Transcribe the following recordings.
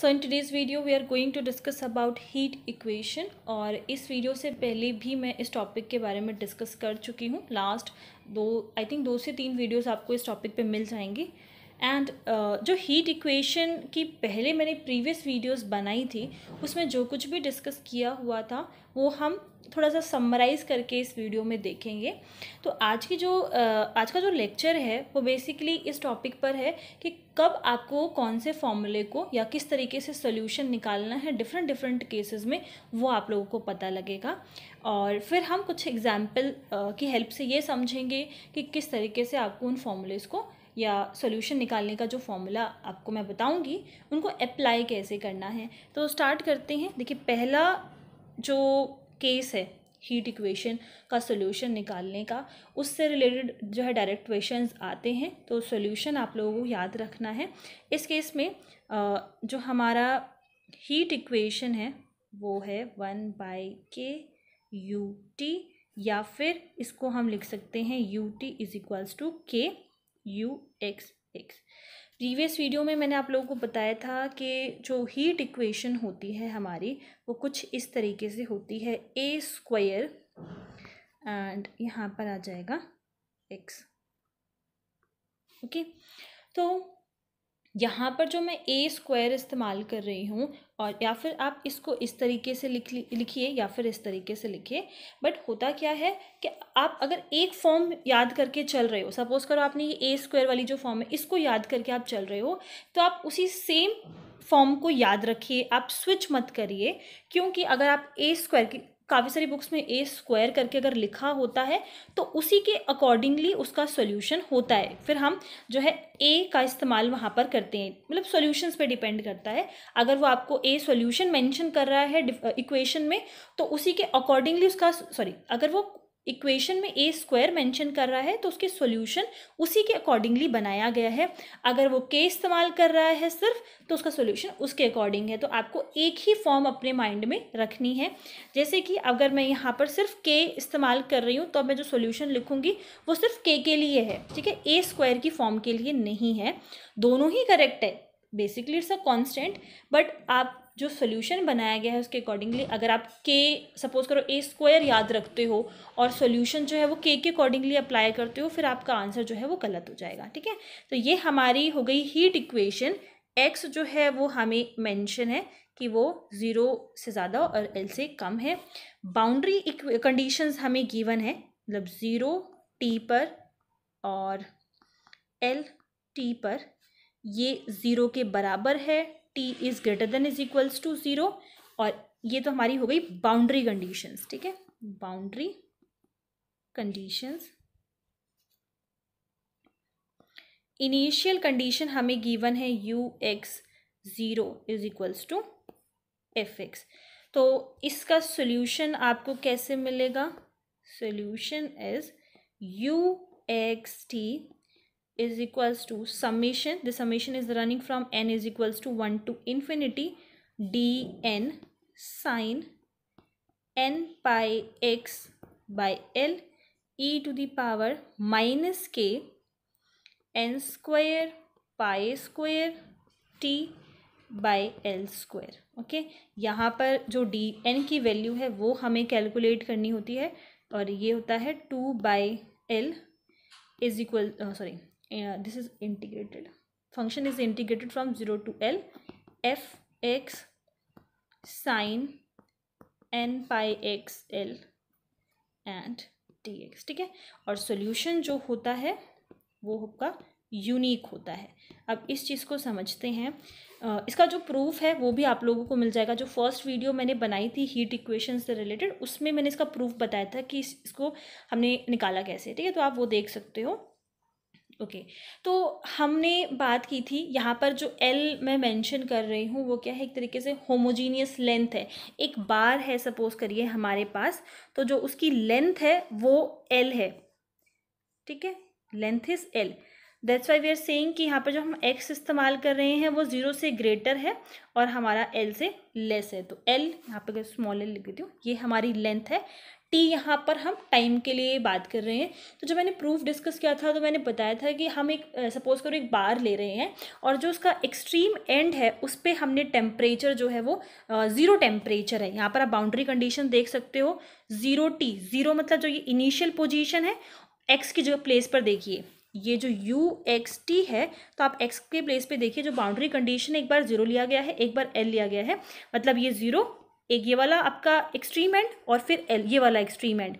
So in today's video we are going to discuss about heat equation और इस video से पहले भी मैं इस टॉपिक के बारे में डिस्कस कर चुकी हूँ लास्ट दो आई थिंक दो से तीन वीडियोस आपको इस टॉपिक पे मिल जाएंगी एंड uh, जो हीट इक्वेशन की पहले मैंने प्रीवियस वीडियोस बनाई थी उसमें जो कुछ भी डिस्कस किया हुआ था वो हम थोड़ा सा समराइज़ करके इस वीडियो में देखेंगे तो आज की जो uh, आज का जो लेक्चर है वो बेसिकली इस टॉपिक पर है कि कब आपको कौन से फॉर्मूले को या किस तरीके से सोल्यूशन निकालना है डिफरेंट डिफरेंट केसेस में वो आप लोगों को पता लगेगा और फिर हम कुछ एग्जाम्पल uh, की हेल्प से ये समझेंगे कि किस तरीके से आपको उन फॉर्मूलेज को या सोल्यूशन निकालने का जो फॉर्मूला आपको मैं बताऊँगी उनको अप्लाई कैसे करना है तो स्टार्ट करते हैं देखिए पहला जो केस है हीट इक्वेशन का सोल्यूशन निकालने का उससे रिलेटेड जो है डायरेक्ट क्वेश्चन आते हैं तो सोल्यूशन आप लोगों को याद रखना है इस केस में जो हमारा हीट इक्वेशन है वो है one by K U T या फिर इसको हम लिख सकते हैं U T is equals to K U X X previous video में मैंने आप लोगों को बताया था कि जो हीट इक्वेशन होती है हमारी वो कुछ इस तरीके से होती है ए स्क्वायर एंड यहाँ पर आ जाएगा एक्स ओके okay? तो यहाँ पर जो मैं ए स्क्वायर इस्तेमाल कर रही हूँ और या फिर आप इसको इस तरीके से लिख लिखिए या फिर इस तरीके से लिखिए बट होता क्या है कि आप अगर एक फॉर्म याद करके चल रहे हो सपोज़ करो आपने ये ए स्क्वायर वाली जो फॉर्म है इसको याद करके आप चल रहे हो तो आप उसी सेम फॉर्म को याद रखिए आप स्विच मत करिए क्योंकि अगर आप ए स्क्वायर की काफ़ी सारी बुक्स में ए स्क्वायर करके अगर लिखा होता है तो उसी के अकॉर्डिंगली उसका सोल्यूशन होता है फिर हम जो है ए का इस्तेमाल वहाँ पर करते हैं मतलब सोल्यूशंस पे डिपेंड करता है अगर वो आपको ए सोल्यूशन मेंशन कर रहा है इक्वेशन में तो उसी के अकॉर्डिंगली उसका सॉरी अगर वो इक्वेशन में ए स्क्वायर मेंशन कर रहा है तो उसके सॉल्यूशन उसी के अकॉर्डिंगली बनाया गया है अगर वो के इस्तेमाल कर रहा है सिर्फ तो उसका सॉल्यूशन उसके अकॉर्डिंग है तो आपको एक ही फॉर्म अपने माइंड में रखनी है जैसे कि अगर मैं यहाँ पर सिर्फ के इस्तेमाल कर रही हूँ तो मैं जो सोल्यूशन लिखूँगी वो सिर्फ के के लिए है ठीक है ए स्क्वायर की फॉर्म के लिए नहीं है दोनों ही करेक्ट है basically it's a constant but आप जो सोल्यूशन बनाया गया है उसके अकॉर्डिंगली अगर आप के सपोज करो ए स्क्वायर याद रखते हो और सोल्यूशन जो है वो के के अकॉर्डिंगली अप्लाई करते हो फिर आपका आंसर जो है वो गलत हो जाएगा ठीक है तो ये हमारी हो गई हीट इक्वेशन एक्स जो है वो हमें मेंशन है कि वो ज़ीरो से ज़्यादा और एल से कम है बाउंड्री कंडीशन हमें गिवन है मतलब ज़ीरो टी पर और एल टी पर ये ज़ीरो के बराबर है T is greater than is equals to zero और ये तो हमारी हो गई बाउंड्री कंडीशंस ठीक है बाउंड्री कंडीशंस इनिशियल कंडीशन हमें गिवन है you x zero is equals to F X तो इसका सोल्यूशन आपको कैसे मिलेगा solution is U x T is equals to summation the summation is running from n is equals to 1 to infinity dn sine n pi x by l e to the power minus k n square pi square t by L square okay यहाँ पर जो D N की value है वो हमें calculate करनी होती है और ये होता है two by L is equal sorry Uh, this is integrated function is integrated from 0 to l f x sine n pi x l and dx ठीक है और सॉल्यूशन जो होता है वो आपका यूनिक होता है अब इस चीज़ को समझते हैं uh, इसका जो प्रूफ है वो भी आप लोगों को मिल जाएगा जो फर्स्ट वीडियो मैंने बनाई थी हीट इक्वेशन से रिलेटेड उसमें मैंने इसका प्रूफ बताया था कि इसको हमने निकाला कैसे ठीक है तो आप वो देख सकते हो ओके okay. तो हमने बात की थी यहाँ पर जो एल मैं मेंशन कर रही हूँ वो क्या है एक तरीके से होमोजीनियस लेंथ है एक बार है सपोज करिए हमारे पास तो जो उसकी लेंथ है वो एल है ठीक है length is L that's why we are saying कि यहाँ पर जो हम एक्स इस्तेमाल कर रहे हैं वो ज़ीरो से ग्रेटर है और हमारा एल से लेस है तो एल यहाँ पर स्मॉल एल लिख देती हूँ ये हमारी लेंथ है टी यहाँ पर हम टाइम के लिए बात कर रहे हैं तो जब मैंने प्रूफ डिस्कस किया था तो मैंने बताया था कि हम एक सपोज करो एक बार ले रहे हैं और जो उसका एक्सट्रीम एंड है उस पर हमने टेम्परेचर जो है वो ज़ीरो टेम्परेचर है यहाँ पर आप बाउंड्री कंडीशन देख सकते हो ज़ीरो टी ज़ीरो मतलब जो ये इनिशियल पोजिशन है एक्स की जगह प्लेस पर देखिए ये जो यू एक्स टी है तो आप एक्स के प्लेस पे देखिए जो बाउंड्री कंडीशन एक बार जीरो लिया गया है एक बार एल लिया गया है मतलब ये जीरो एक ये वाला आपका एक्सट्रीम एंड और फिर एल ये वाला extreme end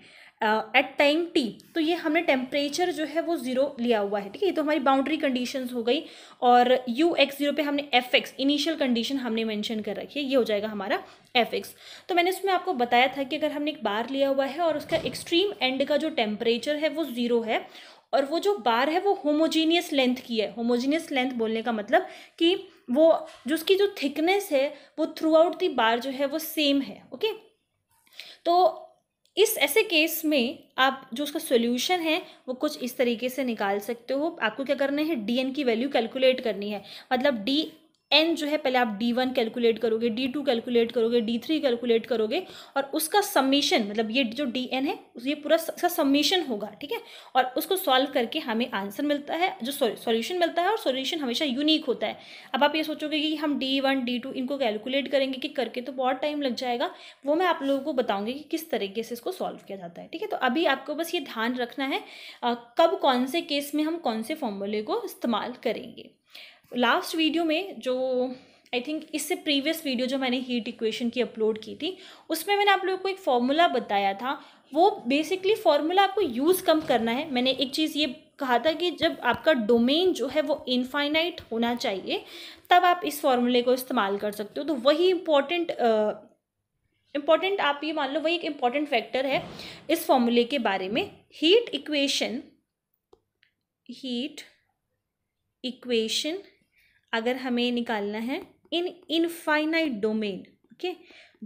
at time T तो ये हमने टेम्परेचर जो है वो जीरो लिया हुआ है ठीक है ये तो हमारी बाउंड्री कंडीशन हो गई और यू एक्स जीरो पर हमने एफ एक्स इनिशियल कंडीशन हमने मेंशन कर रखी है ये हो जाएगा हमारा एफ एक्स तो मैंने इसमें आपको बताया था कि अगर हमने एक बार लिया हुआ है और उसका एक्सट्रीम एंड का जो टेम्परेचर है वो जीरो है और वो जो बार है वो होमोजीनियस लेंथ की है होमोजीनियस लेंथ बोलने का मतलब कि वो जो उसकी जो थिकनेस है वो थ्रू आउट दी बार जो है वो सेम है ओके तो इस ऐसे केस में आप जो उसका सोल्यूशन है वो कुछ इस तरीके से निकाल सकते हो आपको क्या करना है डी एन की वैल्यू कैलकुलेट करनी है मतलब डी एन जो है पहले आप डी वन कैलकुलेट करोगे डी टू कैलकुलेट करोगे डी थ्री कैलकुलेट करोगे और उसका सम्मीशन मतलब ये जो डी एन है ये पूरा इसका सम्मीशन होगा ठीक है और उसको सॉल्व करके हमें आंसर मिलता है जो सॉल्यूशन मिलता है और सॉल्यूशन हमेशा यूनिक होता है अब आप ये सोचोगे कि हम डी वन डी टू इनको कैलकुलेट करेंगे कि करके तो बहुत टाइम लग जाएगा वो मैं आप लोगों को बताऊंगी कि किस तरीके से इसको सॉल्व किया जाता है ठीक है तो अभी आपको बस ये ध्यान रखना है आ, कब कौन से केस में हम कौन से फॉर्मूले को इस्तेमाल करेंगे लास्ट वीडियो में जो आई थिंक इससे प्रीवियस वीडियो जो मैंने हीट इक्वेशन की अपलोड की थी उसमें मैंने आप लोगों को एक फॉर्मूला बताया था वो बेसिकली फॉर्मूला आपको यूज़ कम करना है मैंने एक चीज़ ये कहा था कि जब आपका डोमेन जो है वो इनफाइनाइट होना चाहिए तब आप इस फॉर्मूले को इस्तेमाल कर सकते हो तो वही इम्पोर्टेंट इम्पॉर्टेंट आप ये मान लो वही एक इम्पॉर्टेंट फैक्टर है इस फॉर्मूले के बारे में हीट इक्वेशन हीट इक्वेशन अगर हमें निकालना है इन इनफाइनाइट डोमेन ओके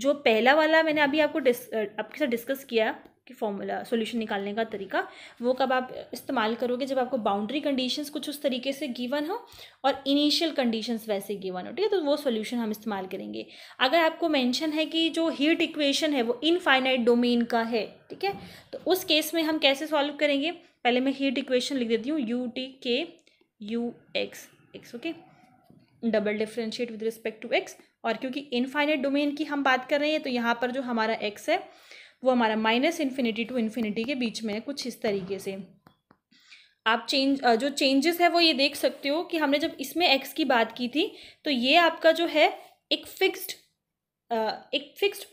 जो पहला वाला मैंने अभी आपको डिस आपके साथ डिस्कस किया कि फॉर्मूला सॉल्यूशन निकालने का तरीका वो कब आप इस्तेमाल करोगे जब आपको बाउंड्री कंडीशंस कुछ उस तरीके से गिवन हो और इनिशियल कंडीशंस वैसे गिवन हो ठीक है तो वो सॉल्यूशन हम इस्तेमाल करेंगे अगर आपको मेंशन है कि जो हीट इक्वेशन है वो इनफाइनाइट डोमेन का है ठीक है तो उस केस में हम कैसे सॉल्व करेंगे पहले मैं हीट इक्वेशन लिख देती हूँ U T K U X X okay double differentiate with respect to X और क्योंकि इनफाइनेट डोमेन की हम बात कर रहे हैं तो यहाँ पर जो हमारा एक्स है वो हमारा माइनस इन्फिनिटी टू इन्फिनिटी के बीच में है कुछ इस तरीके से आप चेंज जो चेंजेस है वो ये देख सकते हो कि हमने जब इसमें एक्स की बात की थी तो ये आपका जो है एक फिक्स्ड एक फिक्स्ड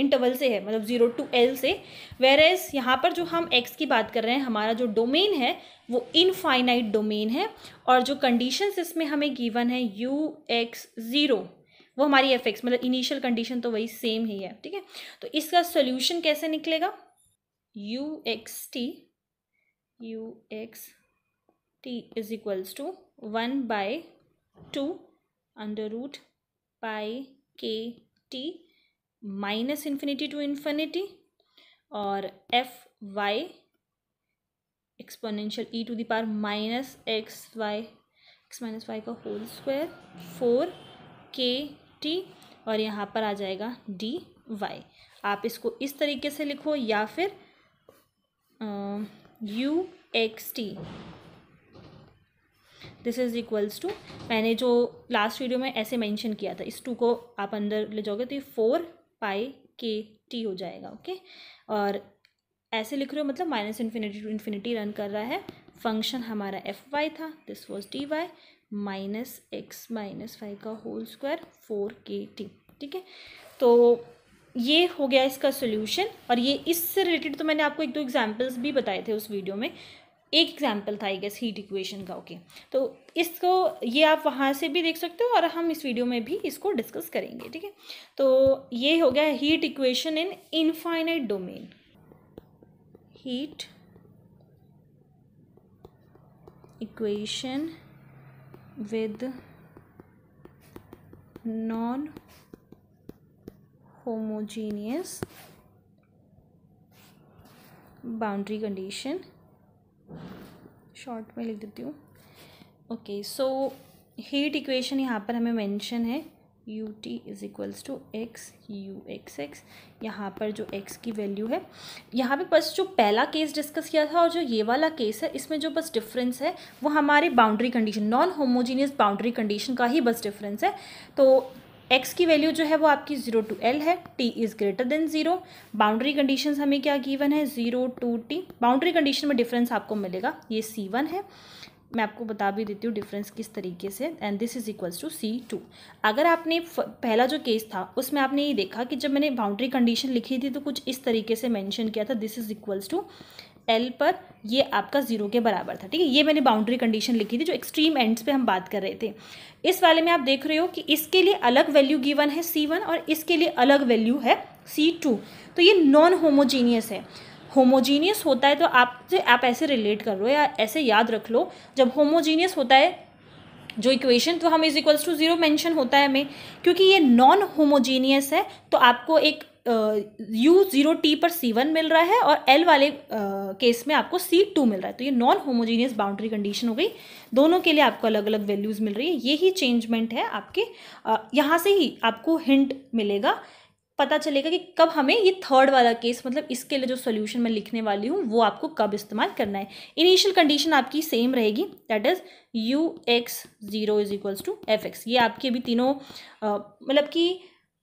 इंटरवल से है मतलब ज़ीरो टू एल से वेर एज यहाँ पर जो हम एक्स की बात कर रहे हैं हमारा जो डोमेन है वो इनफाइनाइट डोमेन है और जो कंडीशंस इसमें हमें गिवन है यू एक्स ज़ीरो वो हमारी एफ एक्स मतलब इनिशियल कंडीशन तो वही सेम ही है ठीक है तो इसका सोल्यूशन कैसे निकलेगा U x T U x T is equals to one by two under root pi K T minus infinity to infinity और F Y exponential E to the power minus X Y X minus Y का whole square four K T और यहाँ पर आ जाएगा d Y आप इसको इस तरीके से लिखो या फिर U x T this is equals to मैंने जो लास्ट वीडियो में ऐसे मेंशन किया था इस टू को आप अंदर ले जाओगे तो ये फोर पाई के टी हो जाएगा ओके और ऐसे लिख रहे हो मतलब minus infinity to infinity run कर रहा है फंक्शन हमारा एफ वाई था this was D Y minus X minus Y का whole square four K T ठीक है तो ये हो गया इसका सोल्यूशन और ये इससे रिलेटेड तो मैंने आपको एक दो एग्जाम्पल्स भी बताए थे उस वीडियो में एक एग्जाम्पल था आई गेस हीट इक्वेशन का ओके तो इसको ये आप वहाँ से भी देख सकते हो और हम इस वीडियो में भी इसको डिस्कस करेंगे ठीक है तो ये हो गया heat equation in infinite domain heat equation with non homogeneous boundary condition short में लिख देती हूँ ओके सो हीट इक्वेशन यहाँ पर हमें मेंशन है U T is equals to X U X X यहाँ पर जो एक्स की वैल्यू है यहाँ पे बस जो पहला केस डिस्कस किया था और जो ये वाला केस है इसमें जो बस डिफरेंस है वो हमारे boundary condition non homogeneous boundary condition का ही बस डिफरेंस है तो एक्स की वैल्यू जो है वो आपकी ज़ीरो टू एल है T is greater than zero boundary condition हमें क्या गिवन है zero to T boundary condition में डिफरेंस आपको मिलेगा ये सी वन है मैं आपको बता भी देती हूँ डिफरेंस किस तरीके से and this is equals to C two अगर आपने पहला जो केस था उसमें आपने ये देखा कि जब मैंने बाउंड्री कंडीशन लिखी थी तो कुछ इस तरीके से मैंशन किया था this is equals to L पर ये आपका जीरो के बराबर था ठीक है ये मैंने बाउंड्री कंडीशन लिखी थी जो एक्सट्रीम एंड्स पे हम बात कर रहे थे इस वाले में आप देख रहे हो कि इसके लिए अलग वैल्यू गिवन है सी वन और इसके लिए अलग वैल्यू है सी टू तो ये नॉन होमोजीनियस है होमोजीनियस होता है तो आपसे आप ऐसे रिलेट कर लो या ऐसे याद रख लो जब होमोजीनियस होता है जो इक्वेशन तो हम is equals to zero mention होता है हमें क्योंकि ये नॉन होमोजीनियस है तो आपको एक यू ज़ीरो टी पर सी वन मिल रहा है और एल वाले केस uh, में आपको सी टू मिल रहा है तो ये नॉन होमोजीनियस बाउंड्री कंडीशन हो गई दोनों के लिए आपको अलग अलग वैल्यूज़ मिल रही है यही चेंजमेंट है आपके uh, यहाँ से ही आपको हिंट मिलेगा पता चलेगा कि कब हमें ये थर्ड वाला केस मतलब इसके लिए जो सोल्यूशन मैं लिखने वाली हूँ वो आपको कब इस्तेमाल करना है इनिशियल कंडीशन आपकी सेम रहेगी that is U x zero is equals to F X ये आपके अभी तीनों मतलब कि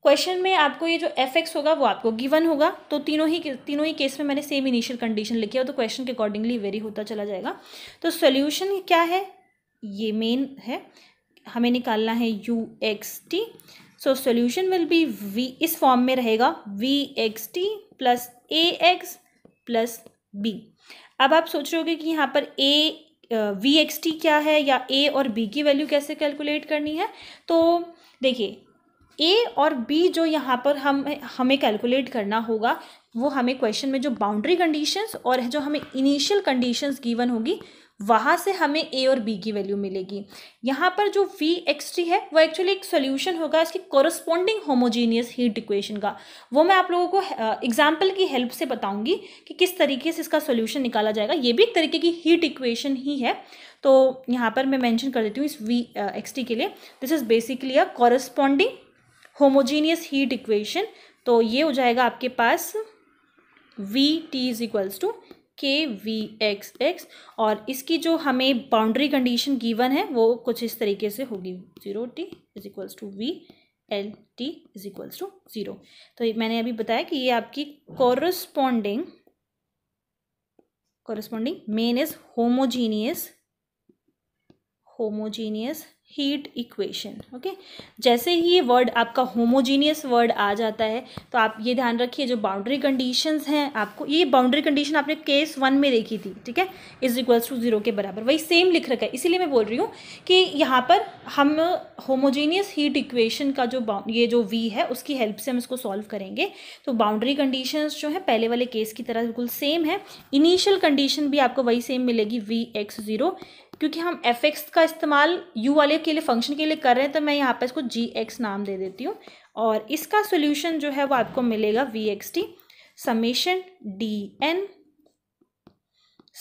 क्वेश्चन में आपको ये जो एफ एक्स होगा वो आपको गिवन होगा तो तीनों ही तीनों ही केस में मैंने सेम इनिशियल कंडीशन लिखी है तो क्वेश्चन के अकॉर्डिंगली वेरी होता चला जाएगा तो सोल्यूशन क्या है ये मेन है हमें निकालना है you x T so solution will be V इस फॉर्म में रहेगा वी एक्स टी प्लस ए एक्स प्लस बी अब आप सोच रहे होगे कि यहाँ पर ए वी एक्स टी क्या है या ए और बी की वैल्यू कैसे कैलकुलेट करनी है तो देखिए ए और बी जो यहाँ पर हम हमें कैलकुलेट करना होगा वो हमें क्वेश्चन में जो बाउंड्री कंडीशंस और जो हमें इनिशियल कंडीशंस गिवन होगी वहाँ से हमें ए और बी की वैल्यू मिलेगी यहाँ पर जो वी एक्स टी है वो एक्चुअली एक सोल्यूशन होगा इसकी कॉरस्पॉन्डिंग होमोजीनियस हीट इक्वेशन का वो मैं आप लोगों को एग्जाम्पल की हेल्प से बताऊँगी कि किस तरीके से इसका सोल्यूशन निकाला जाएगा ये भी एक तरीके की हीट इक्वेशन ही है तो यहाँ पर मैं मैंशन कर देती हूँ इस वी एक्स टी के लिए this is basically a corresponding homogeneous heat equation तो ये हो जाएगा आपके पास V T is equals to K V X X और इसकी जो हमें बाउंड्री कंडीशन गिवन है वो कुछ इस तरीके से होगी zero T is equals to V L T is equals to zero तो मैंने अभी बताया कि ये आपकी कॉरस्पॉन्डिंग कॉरस्पॉन्डिंग मेन is homogeneous homogeneous heat equation okay जैसे ही ये वर्ड आपका होमोजीनियस वर्ड आ जाता है तो आप ये ध्यान रखिए जो बाउंड्री कंडीशंस हैं आपको ये बाउंड्री कंडीशन आपने केस वन में देखी थी ठीक है इज इक्वल्स टू जीरो के बराबर वही सेम लिख रखा है इसीलिए मैं बोल रही हूँ कि यहाँ पर हम होमोजीनियस हीट इक्वेशन का जो ये जो वी है उसकी हेल्प से हम इसको सॉल्व करेंगे तो बाउंड्री कंडीशन जो है पहले वाले केस की तरह बिल्कुल सेम है इनिशियल कंडीशन भी आपको वही सेम मिलेगी वी एक्स जीरो क्योंकि हम एफ एक्स का इस्तेमाल यू वाले के लिए फंक्शन के लिए कर रहे हैं तो मैं यहाँ पर इसको जी एक्स नाम दे देती हूँ और इसका सोल्यूशन जो है वो आपको मिलेगा V x T summation D N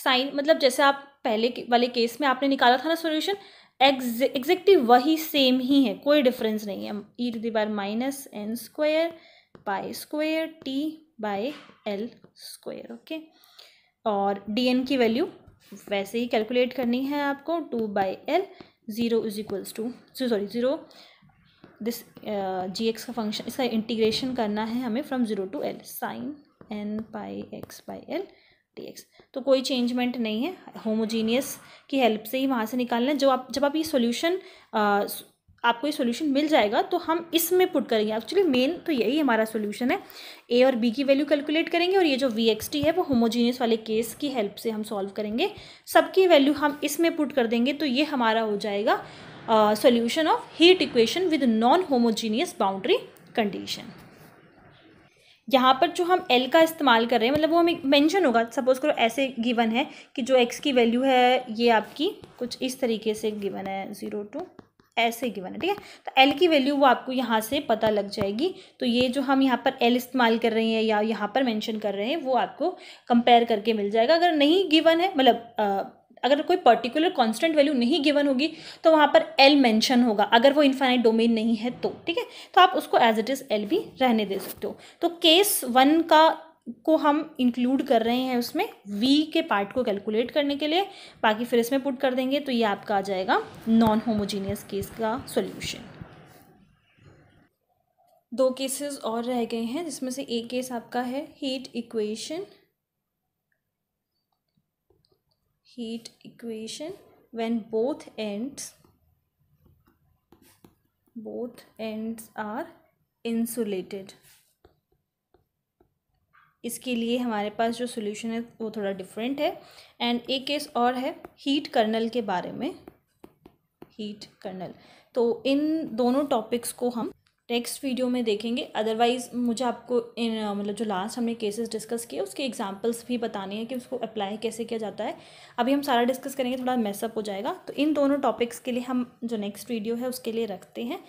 sine मतलब जैसे आप पहले के, वाले केस में आपने निकाला था ना सोल्यूशन एग्जैक्टली एग्जैक्टली वही सेम ही है कोई डिफरेंस नहीं है ई टू बार minus n square by square t by l square okay और डी एन की वैल्यू वैसे ही कैलकुलेट करनी है आपको two by l zero is equals to sorry zero this g x का फंक्शन इसका इंटीग्रेशन करना है हमें from zero to l sine n pi x by l d x तो कोई चेंजमेंट नहीं है होमोजीनियस की हेल्प से ही वहाँ से निकालना है जो आप जब आप ये सोल्यूशन आपको ये सोल्यूशन मिल जाएगा तो हम इसमें पुट करेंगे एक्चुअली मेन तो यही हमारा सोल्यूशन है ए और बी की वैल्यू कैलकुलेट करेंगे और ये जो वी एक्स टी है वो होमोजीनियस वाले केस की हेल्प से हम सॉल्व करेंगे सबकी वैल्यू हम इसमें पुट कर देंगे तो ये हमारा हो जाएगा solution of heat equation with non homogeneous boundary condition यहाँ पर जो हम एल का इस्तेमाल कर रहे हैं मतलब वो हमें मेंशन होगा सपोज करो ऐसे गिवन है कि जो एक्स की वैल्यू है ये आपकी कुछ इस तरीके से गिवन है ज़ीरो टू ऐसे गिवन है ठीक है तो एल की वैल्यू वो आपको यहाँ से पता लग जाएगी तो ये जो हम यहाँ पर एल इस्तेमाल कर रहे हैं या यहाँ पर मेंशन कर रहे हैं वो आपको कंपेयर करके मिल जाएगा अगर नहीं गिवन है मतलब अगर कोई पर्टिकुलर कांस्टेंट वैल्यू नहीं गिवन होगी तो वहाँ पर एल मेंशन होगा अगर वो इन्फाइनाइट डोमेन नहीं है तो ठीक है तो आप उसको एज इट इज़ एल भी रहने दे सकते हो तो केस वन का को हम इंक्लूड कर रहे हैं उसमें वी के पार्ट को कैलकुलेट करने के लिए बाकी फिर इसमें पुट कर देंगे तो ये आपका आ जाएगा नॉन होमोजीनियस केस का सोल्यूशन दो केसेस और रह गए हैं जिसमें से एक केस आपका है heat equation heat equation when both ends both ends are insulated इसके लिए हमारे पास जो सोल्यूशन है वो थोड़ा डिफरेंट है एंड एक केस और है हीट कर्नल के बारे में हीट कर्नल तो इन दोनों टॉपिक्स को हम नेक्स्ट वीडियो में देखेंगे अदरवाइज़ मुझे आपको इन मतलब जो लास्ट हमने केसेस डिस्कस किए उसके एग्जांपल्स भी बताने हैं कि उसको अप्लाई कैसे किया जाता है अभी हम सारा डिस्कस करेंगे थोड़ा मैसअप हो जाएगा तो इन दोनों टॉपिक्स के लिए हम जो नेक्स्ट वीडियो है उसके लिए रखते हैं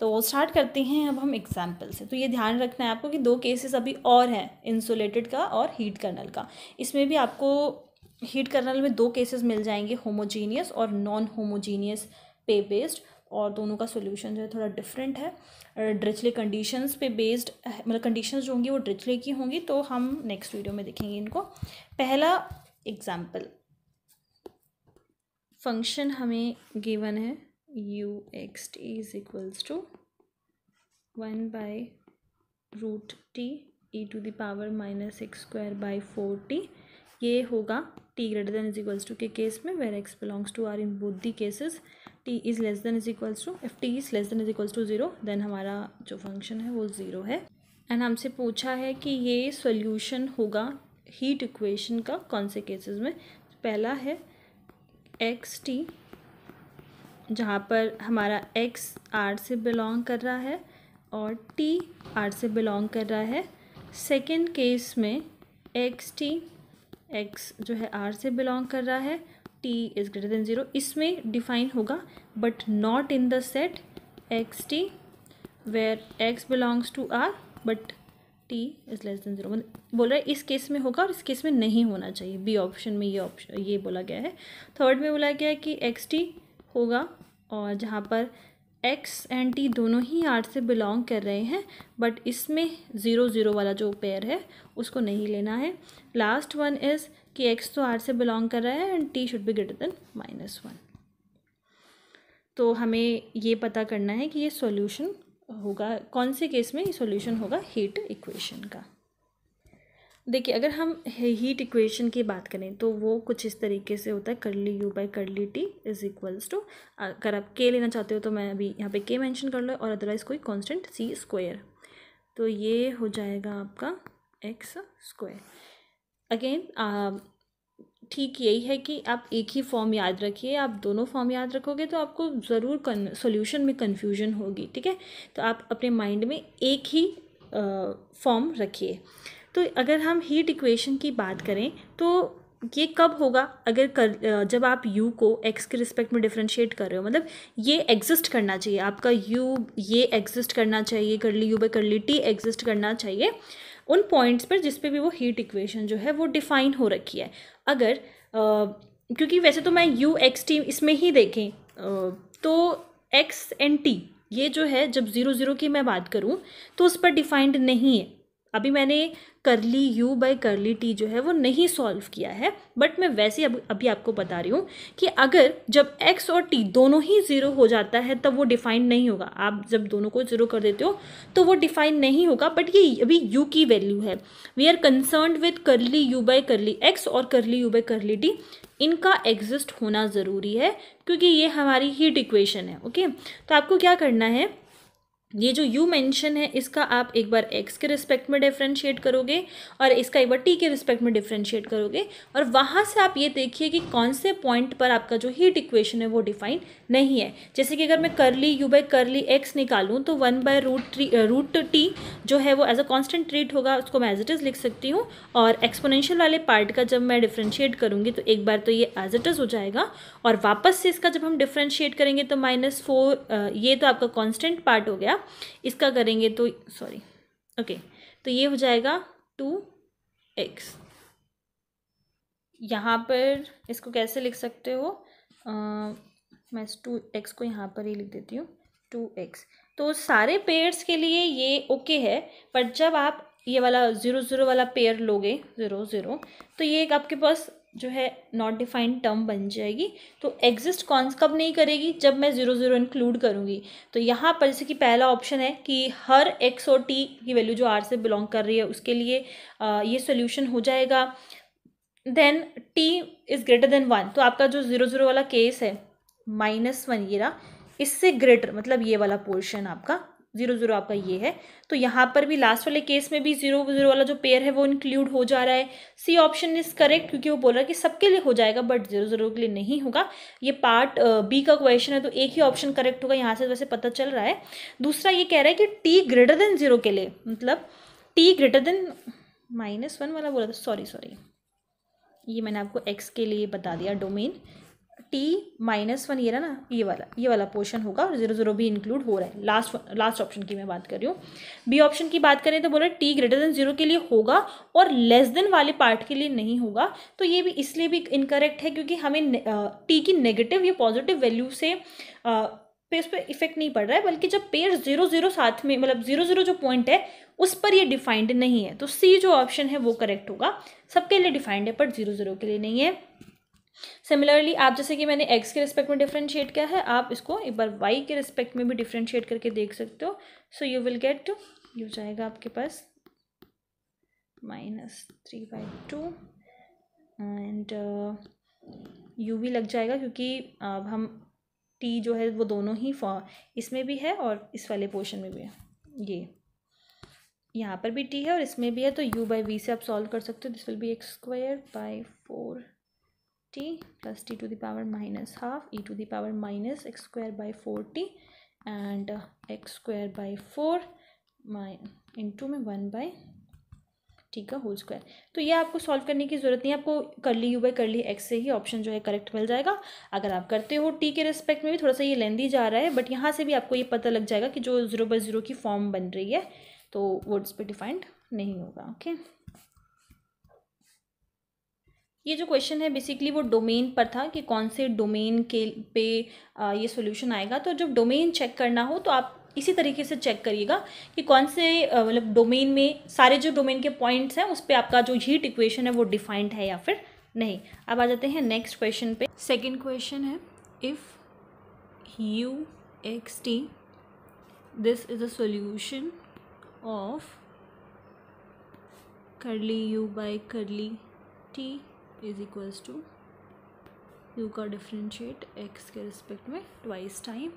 तो स्टार्ट करते हैं अब हम एग्जाम्पल से तो ये ध्यान रखना है आपको कि दो केसेस अभी और हैं इंसुलेटेड का और हीट कर्नल का इसमें भी आपको हीट कर्नल में दो केसेस मिल जाएंगे होमोजीनियस और नॉन होमोजीनियस पे बेस्ड और दोनों का सोल्यूशन जो है थोड़ा डिफरेंट है ड्रिचले कंडीशंस पे बेस्ड मतलब कंडीशंस जो होंगी वो ड्रिचले की होंगी तो हम नेक्स्ट वीडियो में देखेंगे इनको पहला एग्जाम्पल फंक्शन हमें गिवन है you x t is equals to 1 by root t e to the power minus x square by four t ये होगा t greater than is equals to के केस में where x belongs to R in both the cases t is less than is equals to if t is less than is equals to zero then हमारा जो function है वो zero है and हमसे पूछा है कि ये सोल्यूशन होगा हीट इक्वेशन का कौन से केसेज में पहला है एक्स टी जहाँ पर हमारा एक्स आर से बिलोंग कर रहा है और टी आर से बिलोंग कर रहा है सेकेंड केस में एक्स टी एक्स जो है आर से बिलोंग कर रहा है T is greater than zero इसमें डिफाइन होगा but not in the set x t where x belongs to R but t is less than zero बोल रहा है इस केस में होगा और इस केस में नहीं होना चाहिए बी ऑप्शन में ये ऑप्शन ये बोला गया है थर्ड में बोला गया है कि एक्स टी होगा और जहाँ पर एक्स एंड टी दोनों ही आर्ट से बिलोंग कर रहे हैं बट इसमें ज़ीरो ज़ीरो वाला जो पेयर है उसको नहीं लेना है लास्ट वन इज़ कि एक्स तो आर्ट से बिलोंग कर रहा है and t should be greater than minus one तो हमें ये पता करना है कि ये सॉल्यूशन होगा कौन से केस में ये सॉल्यूशन होगा हीट इक्वेशन का देखिए अगर हम हीट इक्वेशन की बात करें तो वो कुछ इस तरीके से होता है curly u by curly t is equals to अगर आप के लेना चाहते हो तो मैं अभी यहाँ पे के मेंशन कर लो और अदरवाइज़ कोई कांस्टेंट सी स्क्वायर तो ये हो जाएगा आपका एक्स स्क्वायर अगेन ठीक यही है कि आप एक ही फॉर्म याद रखिए आप दोनों फॉर्म याद रखोगे तो आपको ज़रूर सोल्यूशन में कन्फ्यूजन होगी ठीक है तो आप अपने माइंड में एक ही फॉर्म रखिए तो अगर हम हीट इक्वेशन की बात करें तो ये कब होगा अगर कर जब आप u को x के रिस्पेक्ट में डिफ्रेंशिएट कर रहे हो मतलब ये एग्जिस्ट करना चाहिए आपका u ये एग्जिस्ट करना चाहिए कर ली यू बाई कर ली टी एग्जिस्ट करना चाहिए उन पॉइंट्स पर जिस पे भी वो हीट इक्वेशन जो है वो डिफाइन हो रखी है अगर आ, क्योंकि वैसे तो मैं यू एक्स टी इसमें ही देखें आ, तो एक्स एंड टी ये जो है जब ज़ीरो ज़ीरो की मैं बात करूँ तो उस पर डिफाइंड नहीं है अभी मैंने करली यू बाय करली टी जो है वो नहीं सॉल्व किया है बट मैं वैसे अब अभी आपको बता रही हूँ कि अगर जब एक्स और टी दोनों ही ज़ीरो हो जाता है तब वो डिफाइन नहीं होगा आप जब दोनों को ज़ीरो कर देते हो तो वो डिफाइन नहीं होगा बट ये अभी यू की वैल्यू है we are concern with curly u by curly x और curly u by curly t इनका एग्जिस्ट होना ज़रूरी है क्योंकि ये हमारी हीट इक्वेशन है ओके तो आपको क्या करना है ये जो यू मेंशन है इसका आप एक बार एक्स के रिस्पेक्ट में डिफ्रेंशिएट करोगे और इसका एक बार टी के रिस्पेक्ट में डिफ्रेंशिएट करोगे और वहाँ से आप ये देखिए कि कौन से पॉइंट पर आपका जो हीट इक्वेशन है वो डिफाइन नहीं है जैसे कि अगर मैं करली यू बाई करली एक्स निकालूँ तो one by root tree root t जो है वो एज अ कॉन्स्टेंट ट्रीट होगा उसको मैं एज इट इज़ लिख सकती हूँ और एक्सपोनेंशियल वाले पार्ट का जब मैं डिफ्रेंशिएट करूँगी तो एक बार तो ये एज इट इज़ हो जाएगा और वापस से इसका जब हम डिफ्रेंशिएट करेंगे तो माइनस फोर ये तो आपका कॉन्स्टेंट पार्ट हो गया इसका करेंगे तो सॉरी ओके तो ये हो जाएगा टू एक्स यहाँ पर इसको कैसे लिख सकते हो आ, मैं टू एक्स को यहाँ पर ही लिख देती हूँ टू एक्स तो सारे पेयर्स के लिए ये ओके है पर जब आप ये वाला ज़ीरो ज़ीरो वाला पेयर लोगे ज़ीरो ज़ीरो तो ये आपके पास जो है नॉट डिफाइंड टर्म बन जाएगी तो एग्जिस्ट कॉन्स कब नहीं करेगी जब मैं ज़ीरो ज़ीरो इंक्लूड करूँगी तो यहाँ पर जैसे कि पहला ऑप्शन है कि हर एक्स और टी की वैल्यू जो आर से बिलोंग कर रही है उसके लिए आ, ये सोल्यूशन हो जाएगा then t is greater than one तो आपका जो ज़ीरो ज़ीरो वाला केस है माइनस वन ये रहा इससे ग्रेटर मतलब ये वाला पोर्शन आपका जीरो जीरो आपका ये है तो यहाँ पर भी लास्ट वाले केस में भी जीरो जीरो वाला जो पेयर है वो इंक्लूड हो जा रहा है सी ऑप्शन इज करेक्ट क्योंकि वो बोल रहा है कि सबके लिए हो जाएगा बट जीरो जीरो के लिए नहीं होगा ये पार्ट बी का क्वेश्चन है तो एक ही ऑप्शन करेक्ट होगा यहाँ से वैसे पता चल रहा है दूसरा ये कह रहा है कि टी ग्रेटर देन जीरो के लिए मतलब t greater than minus one वाला बोला था सॉरी सॉरी ये मैंने आपको एक्स के लिए बता दिया डोमेन टी माइनस वन ये रहा ना ये वाला ये वाला पोर्शन होगा और जीरो जीरो भी इंक्लूड हो रहा है लास्ट लास्ट ऑप्शन की मैं बात कर रही हूँ बी ऑप्शन की बात करें तो बोल रहे टी ग्रेटर देन जीरो के लिए होगा और लेस देन वाले पार्ट के लिए नहीं होगा तो ये भी इसलिए भी इनकरेक्ट है क्योंकि हमें टी की नेगेटिव या पॉजिटिव वैल्यू से पे उस पर इफेक्ट नहीं पड़ रहा है बल्कि जब पेयर जीरो जीरो साथ में मतलब जीरो जीरो जो पॉइंट है उस पर ये डिफाइंड नहीं है तो सी जो ऑप्शन है वो करेक्ट होगा सबके लिए डिफाइंड है पर जीरो जीरो के लिए नहीं है सिमिलरली आप जैसे कि मैंने एक्स के रिस्पेक्ट में डिफ्रेंशिएट किया है आप इसको एक बार वाई के रिस्पेक्ट में भी डिफ्रेंशिएट करके देख सकते हो so you will get u जाएगा आपके पास minus three by two and u भी लग जाएगा क्योंकि अब हम टी जो है वो दोनों ही इसमें भी है और इस वाले पोर्शन में भी है ये यहाँ पर भी टी है और इसमें भी है तो यू बाई वी से आप सॉल्व कर सकते हो this will be x square by four t plus t to the power minus half e to the power minus x square by four t and x square by four into में one by t का whole square तो ये आपको solve करने की ज़रूरत नहीं है आपको ली यू बाई कर ली एक्स से ही ऑप्शन जो है करेक्ट मिल जाएगा अगर आप करते हो टी के रिस्पेक्ट में भी थोड़ा सा ये लेंदी जा रहा है बट यहाँ से भी आपको ये पता लग जाएगा कि जो ज़ीरो बाई ज़ीरो की फॉर्म बन रही है तो वो पे डिफाइंड नहीं होगा ओके okay? ये जो क्वेश्चन है बेसिकली वो डोमेन पर था कि कौन से डोमेन के पे ये सोल्यूशन आएगा तो जब डोमेन चेक करना हो तो आप इसी तरीके से चेक करिएगा कि कौन से मतलब डोमेन में सारे जो डोमेन के पॉइंट्स हैं उस पर आपका जो हीट इक्वेशन है वो डिफाइंड है या फिर नहीं अब आ जाते हैं नेक्स्ट क्वेश्चन पे सेकंड क्वेश्चन है if u x T this is a solution of curly u by curly t is equals to u का डिफ्रेंशिएट एक्स के रिस्पेक्ट में ट्वाइस टाइम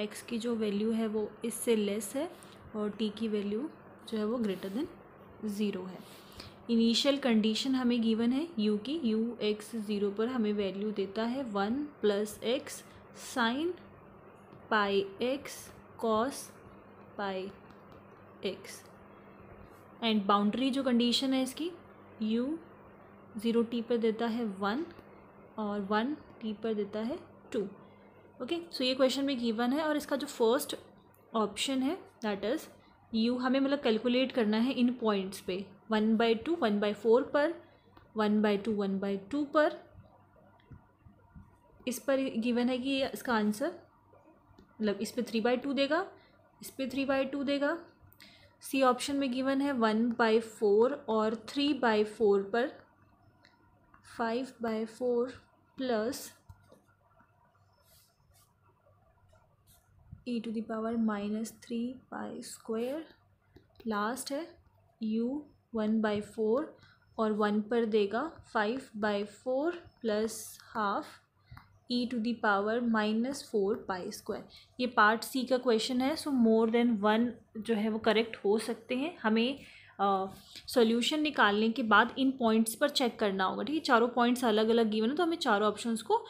एक्स की जो वैल्यू है वो इससे लेस है और टी की वैल्यू जो है वो ग्रेटर देन ज़ीरो है इनिशियल कंडीशन हमें गिवन है यू की यू एक्स ज़ीरो पर हमें वैल्यू देता है one plus x sine pi x cos pi x and boundary जो कंडीशन है इसकी यू ज़ीरो टी पर देता है वन और वन टी पर देता है टू ओके सो ये क्वेश्चन में गिवन है और इसका जो फर्स्ट ऑप्शन है दैट इज़ यू हमें मतलब कैलकुलेट करना है इन पॉइंट्स पे one by two one by four पर one by two one by two पर इस पर गिवन है कि इसका आंसर मतलब इस पर थ्री बाई टू देगा इस पर थ्री बाई टू देगा सी ऑप्शन में गिवन है वन बाई फोर और थ्री बाई फोर पर five by four plus e to the power minus three by square last है यू वन बाई फोर और वन पर देगा five by four plus half e to the power minus four pi square ये part C का question है सो more than one जो है वो करेक्ट हो सकते हैं हमें सॉल्यूशन निकालने के बाद इन पॉइंट्स पर चेक करना होगा ठीक है चारों पॉइंट्स अलग अलग गिवन है तो हमें चारों ऑप्शंस को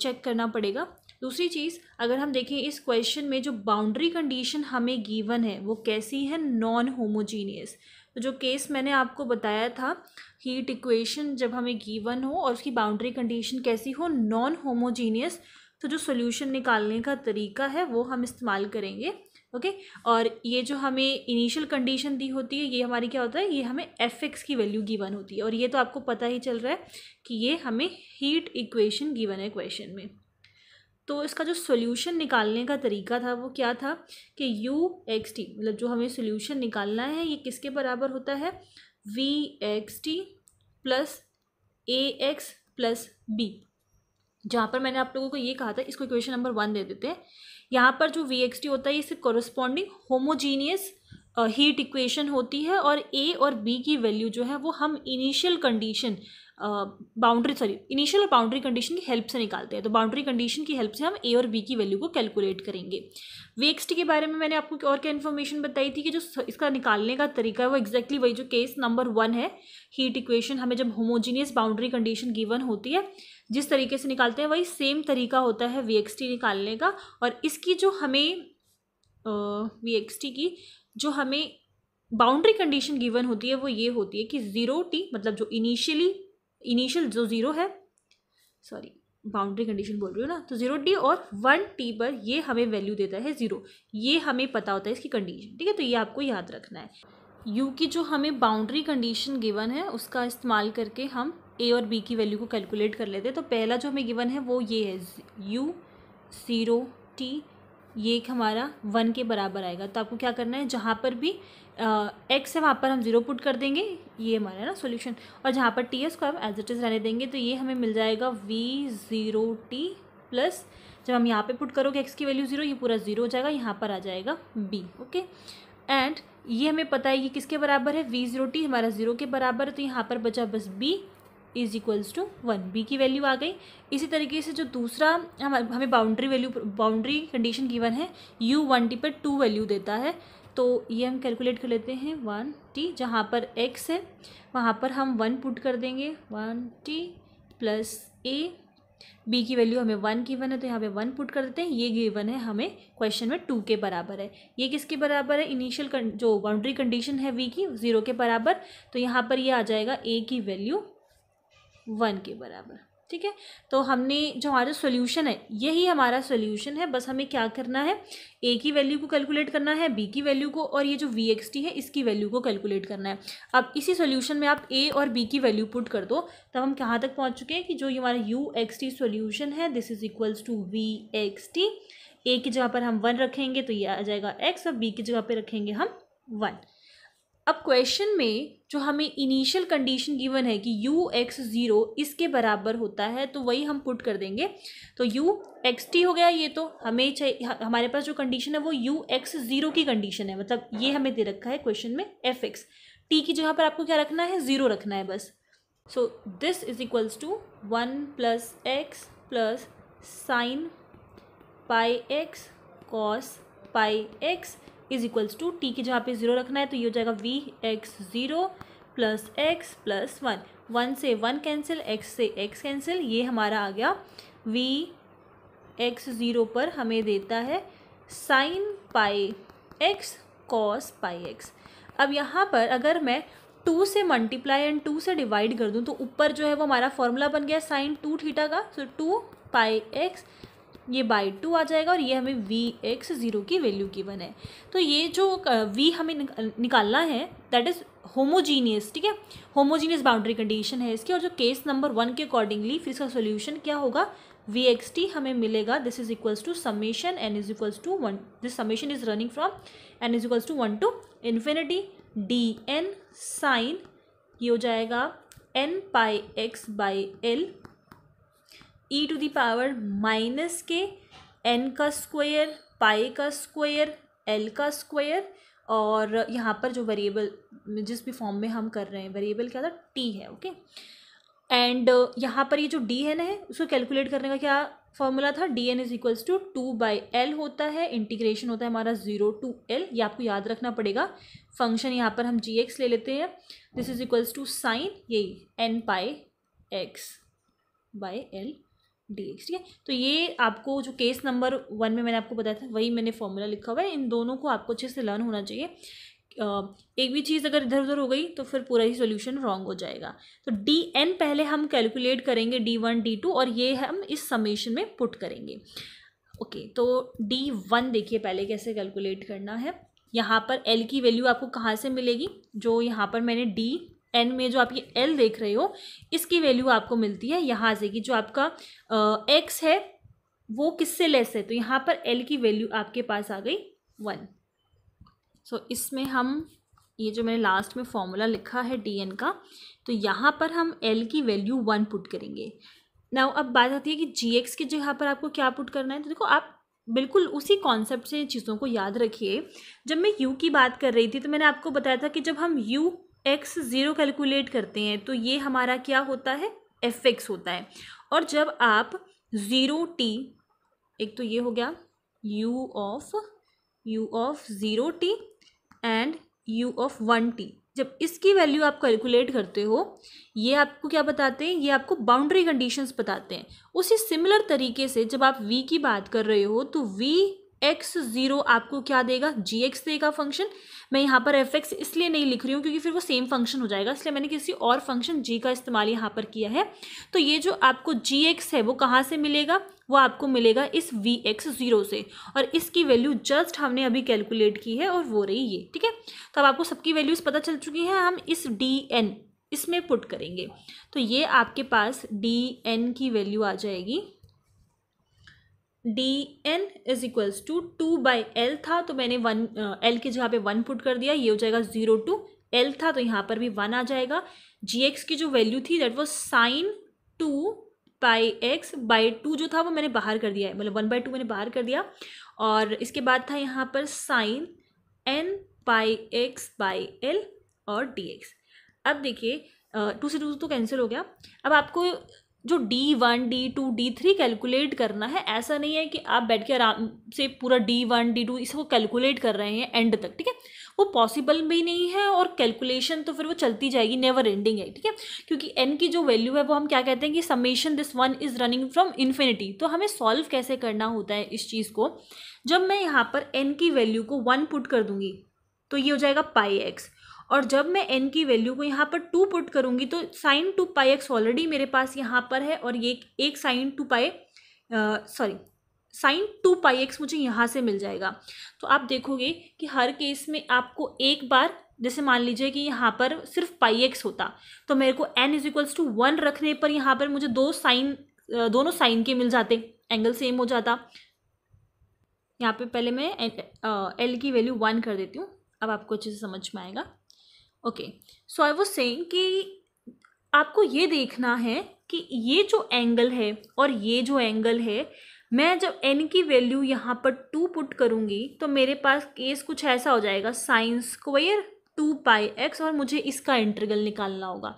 चेक करना पड़ेगा दूसरी चीज़ अगर हम देखें इस क्वेश्चन में जो बाउंड्री कंडीशन हमें गिवन है वो कैसी है नॉन होमोजीनियस तो जो केस मैंने आपको बताया था हीट इक्वेशन जब हमें गिवन हो और उसकी बाउंड्री कंडीशन कैसी हो नॉन होमोजीनियस तो जो सोल्यूशन निकालने का तरीका है वो हम इस्तेमाल करेंगे ओके और ये जो हमें इनिशियल कंडीशन दी होती है ये हमारी क्या होता है ये हमें एफ एक्स की वैल्यू गिवन होती है और ये तो आपको पता ही चल रहा है कि ये हमें हीट इक्वेशन गिवन है क्वेश्चन में तो इसका जो सोल्यूशन निकालने का तरीका था वो क्या था कि यू एक्स टी मतलब जो हमें सोल्यूशन निकालना है ये किसके बराबर होता है वी एक्स टी प्लस ए एक्स प्लस बी जहाँ पर मैंने आप लोगों को ये कहा था इसको इक्वेशन नंबर वन दे देते हैं यहाँ पर जो वी होता है ये सिर्फ कॉरस्पॉन्डिंग होमोजीनियस हीट इक्वेशन होती है और ए और बी की वैल्यू जो है वो हम initial condition boundary sorry initial और बाउंड्री कंडीशन की हेल्प से निकालते हैं तो बाउंड्री कंडीशन की हेल्प से हम ए और बी की वैल्यू को कैलकुलेट करेंगे वेक्स्ट के बारे में मैंने आपको और क्या इन्फॉर्मेशन बताई थी कि जो इसका निकालने का तरीका है वो एक्जैक्टली वही जो case number one heat heat इक्वेशन हमें जब होमोजीनियस बाउंड्री कंडीशन गिवन होती है जिस तरीके से निकालते हैं वही सेम तरीका होता है वी निकालने का और इसकी जो हमें वी uh, की जो हमें बाउंड्री कंडीशन गिवन होती है वो ये होती है कि ज़ीरो टी मतलब जो इनिशियली इनिशियल जो ज़ीरो है सॉरी बाउंड्री कंडीशन बोल रही हूँ ना तो जीरो टी और वन टी पर ये हमें वैल्यू देता है ज़ीरो ये हमें पता होता है इसकी कंडीशन ठीक है तो ये आपको याद रखना है यू की जो हमें बाउंड्री कंडीशन गिवन है उसका इस्तेमाल करके हम ए और बी की वैल्यू को कैलकुलेट कर लेते हैं तो पहला जो हमें गिवन है वो ये है यू ज़ीरो टी ये एक हमारा वन के बराबर आएगा तो आपको क्या करना है जहाँ पर भी एक्स है वहाँ पर हम ज़ीरो पुट कर देंगे ये हमारा ना सोल्यूशन और जहाँ पर टी एस को हम एज इट इज़ रहने देंगे तो ये हमें मिल जाएगा वी ज़ीरो टी प्लस जब हम यहाँ पे पुट करोगे एक्स की वैल्यू ज़ीरो ये पूरा ज़ीरो हो जाएगा यहाँ पर आ जाएगा बी ओके एंड ये हमें पता है ये किसके बराबर है वी ज़ीरो टी हमारा ज़ीरो के बराबर है तो यहाँ पर बचा बस b is equals to one b की वैल्यू आ गई इसी तरीके से जो दूसरा हम हमें boundary value boundary condition given है यू वन टी पर टू वैल्यू देता है तो ये हम कैलकुलेट कर लेते हैं वन टी जहाँ पर एक्स है वहाँ पर हम वन पुट कर देंगे one t plus a b की वैल्यू हमें वन गिवन है तो यहाँ पे वन पुट कर देते हैं ये गिवन है हमें क्वेश्चन में टू के बराबर है ये किसके बराबर है इनिशियल जो बाउंड्री कंडीशन है वी की ज़ीरो के बराबर तो यहाँ पर ये यह आ जाएगा ए की वैल्यू वन के बराबर ठीक है तो हमने जो हमारा सोल्यूशन है यही हमारा सोल्यूशन है बस हमें क्या करना है ए की वैल्यू को कैलकुलेट करना है बी की वैल्यू को और ये जो वी एक्स टी है इसकी वैल्यू को कैलकुलेट करना है अब इसी सोल्यूशन में आप ए और बी की वैल्यू पुट कर दो तब हम कहाँ तक पहुँच चुके हैं कि जो ये हमारा यू एक्स टी सोल्यूशन है this is equals to v x t a की जगह पर हम वन रखेंगे तो ये आ जाएगा एक्स और बी की जगह पर रखेंगे हम वन अब क्वेश्चन में जो हमें इनिशियल कंडीशन गिवन है कि यू एक्स ज़ीरो इसके बराबर होता है तो वही हम पुट कर देंगे तो यू एक्स टी हो गया ये तो हमें चाहिए हमारे पास जो कंडीशन है वो यू एक्स ज़ीरो की कंडीशन है मतलब ये हमें दे रखा है क्वेश्चन में एफ एक्स टी की जगह पर आपको क्या रखना है ज़ीरो रखना है बस so this is equals to one plus x plus sine pi x cos pi x is equals to t की जहाँ पे जीरो रखना है तो ये हो जाएगा v x zero plus x plus one one से वन कैंसिल एक्स से एक्स कैंसिल ये हमारा आ गया वी एक्स ज़ीरो पर हमें देता है sine pi x cos pi x अब यहाँ पर अगर मैं टू से मल्टीप्लाई एंड टू से डिवाइड कर दूँ तो ऊपर जो है वो हमारा फॉर्मूला बन गया साइन टू थीटा का सो टू पाई एक्स ये बाई टू आ जाएगा और ये हमें वी एक्स ज़ीरो की वैल्यू गिवन है तो ये जो वी हमें निकालना है दैट इज़ होमोजीनियस ठीक है होमोजीनियस बाउंड्री कंडीशन है इसकी और जो केस नंबर वन के अकॉर्डिंगली फिर इसका सोल्यूशन क्या होगा वी एक्स टी हमें मिलेगा this is equals to summation n is equals to one this summation is running from n is equals to one to infinity d N sine ये हो जाएगा n pi x by l e to the power minus k n का square pi का square L का square और यहाँ पर जो वेरिएबल जिस भी फॉर्म में हम कर रहे हैं वेरिएबल क्या था टी है ओके एंड uh, यहाँ पर ये जो डी एन है उसको कैलकुलेट करने का क्या फॉर्मूला था d n is equals to two by l होता है इंटीग्रेशन होता है हमारा जीरो टू एल ये आपको याद रखना पड़ेगा फंक्शन यहाँ पर हम जी एक्स ले लेते हैं this is equals to sine यही n pi x by l d x ठीक है तो ये आपको जो केस नंबर वन में मैंने आपको बताया था वही मैंने फॉर्मूला लिखा हुआ है इन दोनों को आपको अच्छे से लर्न होना चाहिए एक भी चीज़ अगर इधर उधर हो गई तो फिर पूरा ही सोल्यूशन रॉन्ग हो जाएगा तो डी एन पहले हम कैलकुलेट करेंगे डी वन डी टू और ये हम इस समेशन में पुट करेंगे ओके तो डी वन देखिए पहले कैसे कैलकुलेट करना है यहाँ पर एल की वैल्यू आपको कहाँ से मिलेगी जो यहाँ पर मैंने डी एन में जो आप ये एल देख रहे हो इसकी वैल्यू आपको मिलती है यहाँ से कि जो आपका एक्स है वो किससे लेस है तो यहाँ पर एल की वैल्यू आपके पास आ गई वन सो so, इसमें हम ये जो मैंने लास्ट में फॉर्मूला लिखा है डी एन का तो यहाँ पर हम एल की वैल्यू वन पुट करेंगे ना अब बात आती है कि जी एक्स की जगह पर आपको क्या पुट करना है तो देखो आप बिल्कुल उसी कॉन्सेप्ट से चीज़ों को याद रखिए जब मैं यू की बात कर रही थी तो मैंने आपको बताया था कि जब हम यू एक्स ज़ीरो कैलकुलेट करते हैं तो ये हमारा क्या होता है एफ एक्स होता है और जब आप ज़ीरो टी एक तो ये हो गया u of u of zero t and u of one t जब इसकी वैल्यू आप कैलकुलेट करते हो ये आपको क्या बताते हैं ये आपको बाउंड्री कंडीशंस बताते हैं उसी सिमिलर तरीके से जब आप वी की बात कर रहे हो तो वी एक्स जीरो आपको क्या देगा जी एक्स देगा फंक्शन मैं यहाँ पर एफ एक्स इसलिए नहीं लिख रही हूँ क्योंकि फिर वो सेम फंक्शन हो जाएगा इसलिए मैंने किसी और फंक्शन जी का इस्तेमाल यहाँ पर किया है तो ये जो आपको जी एक्स है वो कहाँ से मिलेगा वो आपको मिलेगा इस वी एक्स ज़ीरो से और इसकी वैल्यू जस्ट हमने अभी कैलकुलेट की है और वो रही ये ठीक है तो अब आपको सबकी वैल्यूज़ पता चल चुकी हैं हम इस डी एन इसमें पुट करेंगे तो ये आपके पास डी एन की वैल्यू आ जाएगी d n is equals to two by l था तो मैंने वन एल uh, की जगह पे वन पुट कर दिया ये हो जाएगा जीरो टू एल था तो यहाँ पर भी वन आ जाएगा जी एक्स की जो वैल्यू थी that was sine two by x by two जो था वो मैंने बाहर कर दिया है मतलब वन बाई टू मैंने बाहर कर दिया और इसके बाद था यहाँ पर sine n pi x by l और डी एक्स अब देखिए टू uh, से टू तो कैंसिल हो गया अब आपको जो d one D two d three calculate करना है ऐसा नहीं है कि आप बैठ के आराम से पूरा डी वन डी टू इसको कैलकुलेट कर रहे हैं एंड तक ठीक है वो पॉसिबल भी नहीं है और कैलकुलेशन तो फिर वो चलती जाएगी नेवर एंडिंग है ठीक है क्योंकि एन की जो वैल्यू है वो हम क्या कहते हैं कि summation this one is running from infinity तो हमें सॉल्व कैसे करना होता है इस चीज़ को जब मैं यहाँ पर एन की वैल्यू को वन पुट कर दूँगी तो ये हो जाएगा पाई एक्स और जब मैं एन की वैल्यू को यहाँ पर टू पुट करूँगी तो sine two pi x already मेरे पास यहाँ पर है और ये एक sine two pi sorry sine two pi x मुझे यहाँ से मिल जाएगा तो आप देखोगे कि हर केस में आपको एक बार जैसे मान लीजिए कि यहाँ पर सिर्फ पाई एक्स होता तो मेरे को n is equals to one रखने पर यहाँ पर मुझे दो साइन दोनों साइन के मिल जाते एंगल सेम हो जाता यहाँ पे पहले मैं एल की वैल्यू वन कर देती हूँ अब आपको अच्छे से समझ में आएगा ओके सो आई वो सेइंग कि आपको ये देखना है कि ये जो एंगल है और ये जो एंगल है मैं जब एन की वैल्यू यहाँ पर टू पुट करूँगी तो मेरे पास केस कुछ ऐसा हो जाएगा sine square two pi x और मुझे इसका इंटरगल निकालना होगा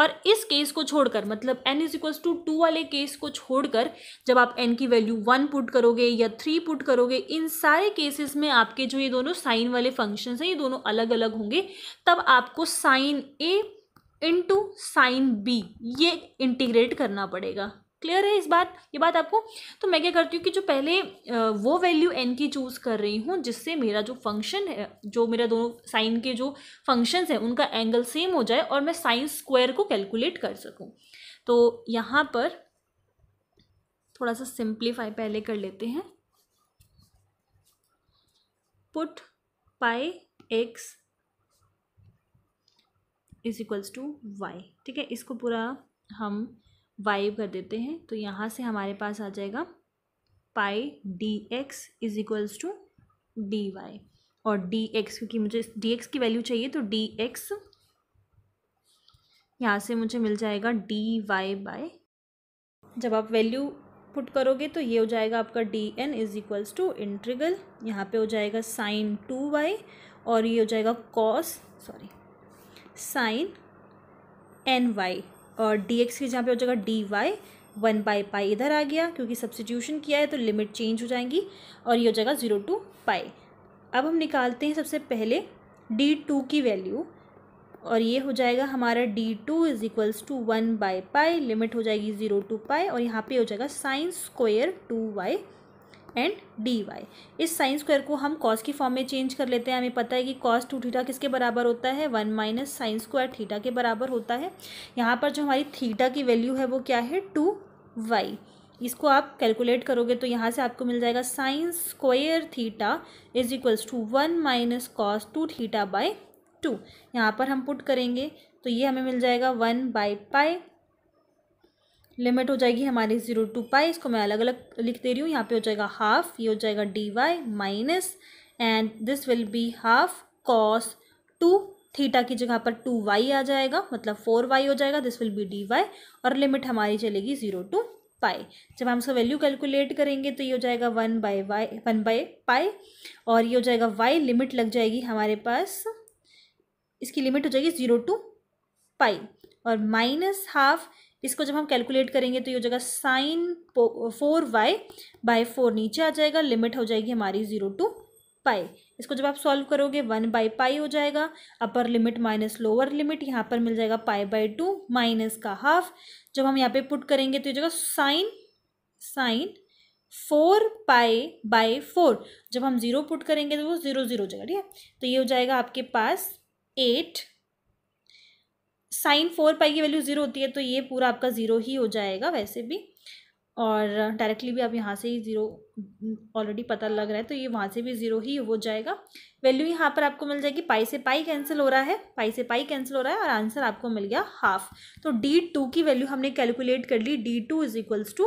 और इस केस को छोड़कर मतलब n is equals to two वाले केस को छोड़कर जब आप एन की वैल्यू वन पुट करोगे या थ्री पुट करोगे इन सारे केसेस में आपके जो ये दोनों साइन वाले फंक्शंस हैं ये दोनों अलग अलग होंगे तब आपको sine A into sine B ये इंटीग्रेट करना पड़ेगा क्लियर है इस बात ये बात आपको तो मैं क्या करती हूँ कि जो पहले वो वैल्यू एन की चूज़ कर रही हूँ जिससे मेरा जो फंक्शन है जो मेरा दोनों साइन के जो फंक्शंस हैं उनका एंगल सेम हो जाए और मैं साइन स्क्वायर को कैलकुलेट कर सकूँ तो यहाँ पर थोड़ा सा सिंप्लीफाई पहले कर लेते हैं put pi x is equals to y ठीक है इसको पूरा हम वाइव कर देते हैं तो यहाँ से हमारे पास आ जाएगा pi d x is equals to d y और डी एक्स क्योंकि मुझे डी एक्स की वैल्यू चाहिए तो डी एक्स यहाँ से मुझे मिल जाएगा डी वाई बाय जब आप वैल्यू पुट करोगे तो ये हो जाएगा आपका d n is equals to integral यहाँ पे हो जाएगा साइन टू वाई और ये हो जाएगा cos sorry sine n y और डी एक्स की जहाँ पे हो जाएगा d y one by pi इधर आ गया क्योंकि सब्सटीट्यूशन किया है तो लिमिट चेंज हो जाएंगी और ये हो जाएगा ज़ीरो टू पाई अब हम निकालते हैं सबसे पहले डी टू की वैल्यू और ये हो जाएगा हमारा d two is equals to one by pi limit हो जाएगी ज़ीरो टू पाई और यहाँ पे हो जाएगा sine square two y and d y इस साइन स्क्वायर को हम कॉस की फॉर्म में चेंज कर लेते हैं हमें पता है कि कॉस टू थीटा किसके बराबर होता है one minus sine square theta के बराबर होता है यहाँ पर जो हमारी थीटा की वैल्यू है वो क्या है टू वाई इसको आप कैलकुलेट करोगे तो यहाँ से आपको मिल जाएगा sine square theta is equals to one minus cos two theta by two यहाँ पर हम पुट करेंगे तो ये हमें मिल जाएगा वन बाई पाई लिमिट हो जाएगी हमारी ज़ीरो टू पाई इसको मैं अलग अलग लिख दे रही हूँ यहाँ पे हो जाएगा हाफ ये हो जाएगा d Y minus and this will be half cos two theta की जगह पर टू वाई आ जाएगा मतलब फोर वाई हो जाएगा this will be d y और लिमिट हमारी चलेगी ज़ीरो टू पाई जब हम इसका वैल्यू कैलकुलेट करेंगे तो ये हो जाएगा one by y one by pi और ये हो जाएगा वाई लिमिट लग जाएगी हमारे पास इसकी लिमिट हो जाएगी ज़ीरो टू पाई और माइनस हाफ इसको जब हम कैलकुलेट करेंगे तो ये हो जाएगा sine four y by four नीचे आ जाएगा लिमिट हो जाएगी हमारी ज़ीरो टू पाई इसको जब आप सॉल्व करोगे वन बाई पाई हो जाएगा upper limit minus lower limit यहाँ पर मिल जाएगा पाई बाई टू माइनस का हाफ जब हम यहाँ पे पुट करेंगे तो ये जगह sine sine four pi by four जब हम ज़ीरो पुट करेंगे तो वो ज़ीरो ज़ीरो जगह ठीक है तो ये हो जाएगा आपके पास एट साइन फोर पाई की वैल्यू ज़ीरो होती है तो ये पूरा आपका ज़ीरो ही हो जाएगा वैसे भी और डायरेक्टली भी आप यहाँ से ही ज़ीरो ऑलरेडी पता लग रहा है तो ये वहाँ से भी ज़ीरो ही हो जाएगा वैल्यू यहाँ पर आपको मिल जाएगी पाई से पाई कैंसिल हो रहा है पाई से पाई कैंसिल हो रहा है और आंसर आपको मिल गया हाफ तो डी टू की वैल्यू हमने कैलकुलेट कर ली d two is equals to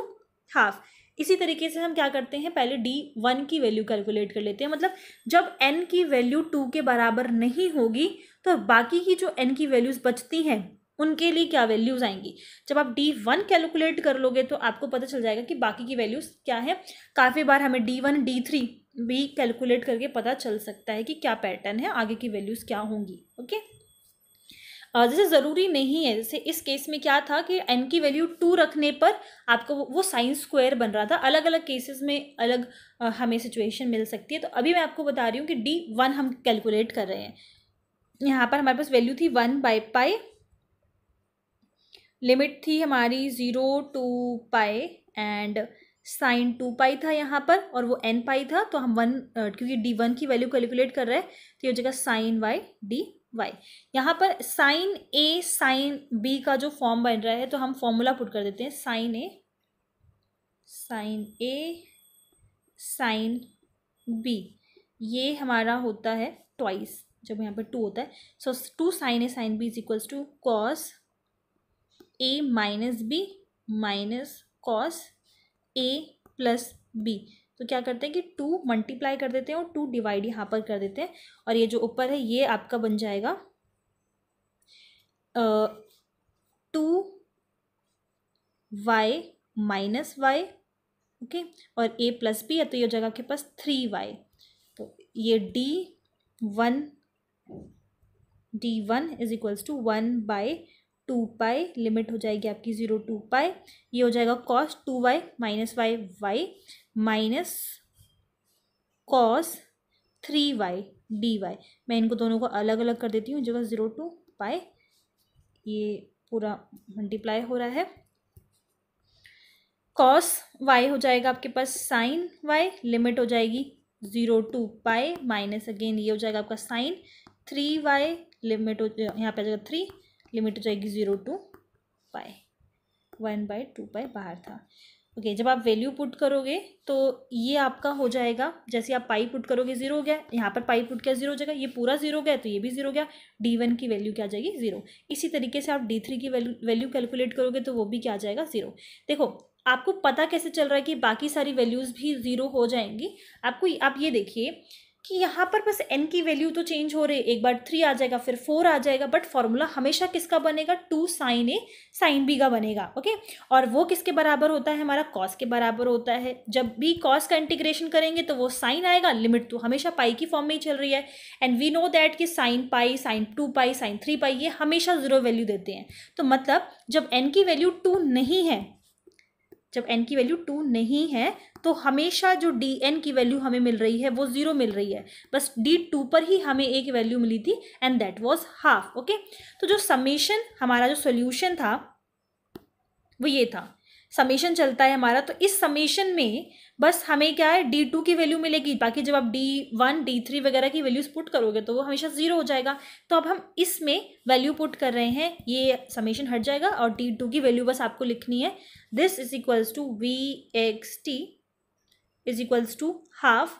half इसी तरीके से हम क्या करते हैं पहले डी वन की वैल्यू कैलकुलेट कर लेते हैं मतलब जब एन की वैल्यू टू के बराबर नहीं होगी तो बाकी की जो एन की वैल्यूज़ बचती हैं उनके लिए क्या वैल्यूज़ आएंगी जब आप डी वन कैलकुलेट कर लोगे तो आपको पता चल जाएगा कि बाकी की वैल्यूज़ क्या है काफ़ी बार हमें डी वन डी थ्री भी कैलकुलेट करके पता चल सकता है कि क्या पैटर्न है आगे की वैल्यूज़ क्या होंगी ओके जैसे ज़रूरी नहीं है जैसे इस केस में क्या था कि एन की वैल्यू टू रखने पर आपको वो साइन स्क्वायर बन रहा था अलग अलग केसेस में अलग हमें सिचुएशन मिल सकती है तो अभी मैं आपको बता रही हूँ कि डी वन हम कैलकुलेट कर रहे हैं यहाँ पर हमारे पास वैल्यू थी वन बाई पाई लिमिट थी हमारी zero two pi and sine two pi था यहाँ पर और वो एन पाई था तो हम वन क्योंकि डी वन की वैल्यू कैलकुलेट कर रहे हैं तो ये हो साइन वाई डी वाई यहाँ पर साइन ए साइन बी का जो फॉर्म बन रहा है तो हम फॉर्मूला पुट कर देते हैं sine A sine A sine B ये हमारा होता है ट्वाइस जब यहाँ पर टू होता है so two sine A sine B is equals to cos A minus B minus cos A plus B तो क्या करते हैं कि टू मल्टीप्लाई कर देते हैं और टू डिवाइड यहाँ पर कर देते हैं और ये जो ऊपर है ये आपका बन जाएगा two y minus y okay और ए प्लस बी है तो ये हो जाएगा आपके पास थ्री वाई तो ये d one d one is equals to one by two pi limit हो जाएगी आपकी ज़ीरो टू पाई ये हो जाएगा cos two y minus y y minus cos three y d y मैं इनको दोनों को अलग अलग कर देती हूँ जगह ज़ीरो टू पाई ये पूरा मल्टीप्लाई हो रहा है कॉस वाई हो जाएगा आपके पास साइन वाई लिमिट हो जाएगी zero two pi minus again ये हो जाएगा आपका साइन थ्री वाई लिमिट हो यहाँ पे आ जाएगा थ्री लिमिट हो जाएगी zero two pi one by two pi बाहर था ओके okay, जब आप वैल्यू पुट करोगे तो ये आपका हो जाएगा जैसे आप पाई पुट करोगे जीरो हो गया यहाँ पर पाई पुट क्या जीरो हो जाएगा ये पूरा जीरो गया तो ये भी जीरो गया डी वन की वैल्यू क्या आ जाएगी जीरो इसी तरीके से आप डी थ्री की वैल्यू वैल्यू कैलकुलेट करोगे तो वो भी क्या आ जाएगा जीरो देखो आपको पता कैसे चल रहा है कि बाकी सारी वैल्यूज़ भी ज़ीरो हो जाएंगी आपको आप ये देखिए कि यहाँ पर बस एन की वैल्यू तो चेंज हो रही है एक बार थ्री आ जाएगा फिर फोर आ जाएगा बट फॉर्मूला हमेशा किसका बनेगा two sine A sine B का बनेगा ओके और वो किसके बराबर होता है हमारा कॉस के बराबर होता है जब भी कॉस का इंटीग्रेशन करेंगे तो वो साइन आएगा लिमिट तो हमेशा पाई की फॉर्म में ही चल रही है एंड वी नो दैट कि sine pi sine two pi sine three pi ये हमेशा ज़ीरो वैल्यू देते हैं तो मतलब जब एन की वैल्यू टू नहीं है जब एन की वैल्यू टू नहीं है तो हमेशा जो डी एन की वैल्यू हमें मिल रही है वो ज़ीरो मिल रही है बस डी टू पर ही हमें एक वैल्यू मिली थी and that was half okay तो जो समेशन हमारा जो सोल्यूशन था वो ये था समीशन चलता है हमारा तो इस समीशन में बस हमें क्या है डी टू की वैल्यू मिलेगी बाकी जब आप डी वन डी थ्री वगैरह की वैल्यूज़ पुट करोगे तो वो हमेशा ज़ीरो हो जाएगा तो अब हम इसमें वैल्यू पुट कर रहे हैं ये समीशन हट जाएगा और डी टू की वैल्यू बस आपको लिखनी है this is equals to v x T is equals to half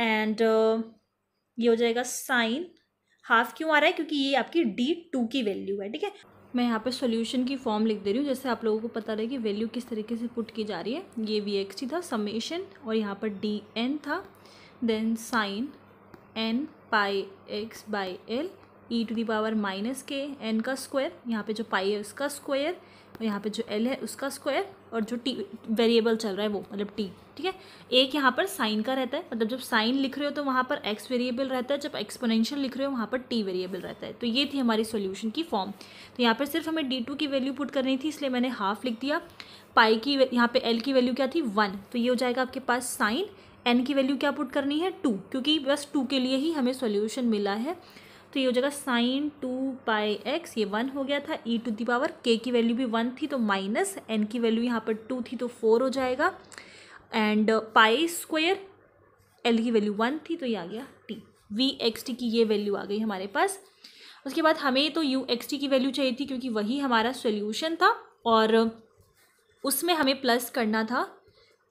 and ये हो जाएगा साइन हाफ क्यों आ रहा है क्योंकि ये आपकी डी टू की वैल्यू है ठीक है मैं यहाँ पे सॉल्यूशन की फॉर्म लिख दे रही हूँ जैसे आप लोगों को पता रहे कि वैल्यू किस तरीके से पुट की जा रही है ये वी एक्स टी था समेशन और यहाँ पर डी एन था then sine n pi x by l e to the power minus k n का स्क्वायर यहाँ पे जो पाई है उसका स्क्वायर और तो यहाँ पे जो एल है उसका स्क्वायर और जो टी वेरिएबल चल रहा है वो मतलब टी ठीक है एक यहाँ पर साइन का रहता है मतलब जब साइन लिख रहे हो तो वहाँ पर एक्स वेरिएबल रहता है जब एक्सपोनेंशियल लिख रहे हो वहाँ पर टी वेरिएबल रहता है तो ये थी हमारी सोल्यूशन की फॉर्म तो यहाँ पर सिर्फ हमें डी टू की वैल्यू पुट करनी थी इसलिए मैंने हाफ लिख दिया पाई की यहाँ पर एल की वैल्यू क्या थी वन तो ये हो जाएगा आपके पास साइन एन की वैल्यू क्या पुट करनी है टू क्योंकि बस टू के लिए ही हमें सोल्यूशन मिला है तो ये हो जाएगा साइन टू पाई एक्स ये वन हो गया था ई टू दी पावर के की वैल्यू भी वन थी तो माइनस एन की वैल्यू यहाँ पर टू थी तो फोर हो जाएगा एंड पाई स्क्वेयर एल की वैल्यू वन थी तो ये आ गया टी वी एक्स टी की ये वैल्यू आ गई हमारे पास उसके बाद हमें तो यू एक्स टी की वैल्यू चाहिए थी क्योंकि वही हमारा सोल्यूशन था और उसमें हमें प्लस करना था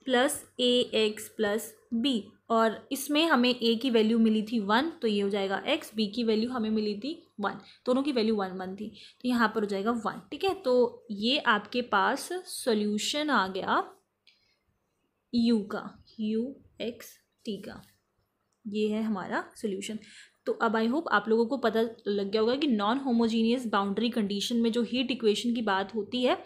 प्लस ए एक्स प्लस बी और इसमें हमें ए की वैल्यू मिली थी वन तो ये हो जाएगा एक्स बी की वैल्यू हमें मिली थी वन दोनों की वैल्यू वन वन थी तो यहाँ पर हो जाएगा वन ठीक है तो ये आपके पास सॉल्यूशन आ गया यू का यू एक्स टी का ये है हमारा सोल्यूशन तो अब आई होप आप लोगों को पता लग गया होगा कि नॉन होमोजीनियस बाउंड्री कंडीशन में जो हीट इक्वेशन की बात होती है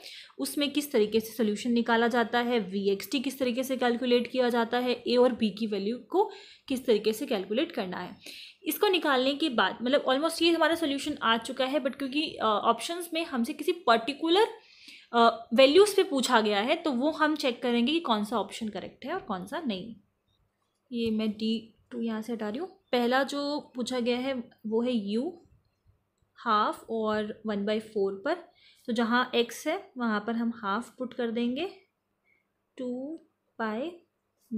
उसमें किस तरीके से सोल्यूशन निकाला जाता है वी एक्स टी किस तरीके से कैलकुलेट किया जाता है ए और बी की वैल्यू को किस तरीके से कैलकुलेट करना है इसको निकालने के बाद मतलब ऑलमोस्ट ये हमारा सोल्यूशन आ चुका है बट क्योंकि ऑप्शन uh, में हमसे किसी पर्टिकुलर वैल्यूज़ uh, पे पूछा गया है तो वो हम चेक करेंगे कि कौन सा ऑप्शन करेक्ट है और कौन सा नहीं ये मैं डी टू यहाँ से हटा रही हूँ पहला जो पूछा गया है वो है यू हाफ और वन बाई फोर पर तो जहाँ एक्स है वहाँ पर हम हाफ पुट कर देंगे टू पाए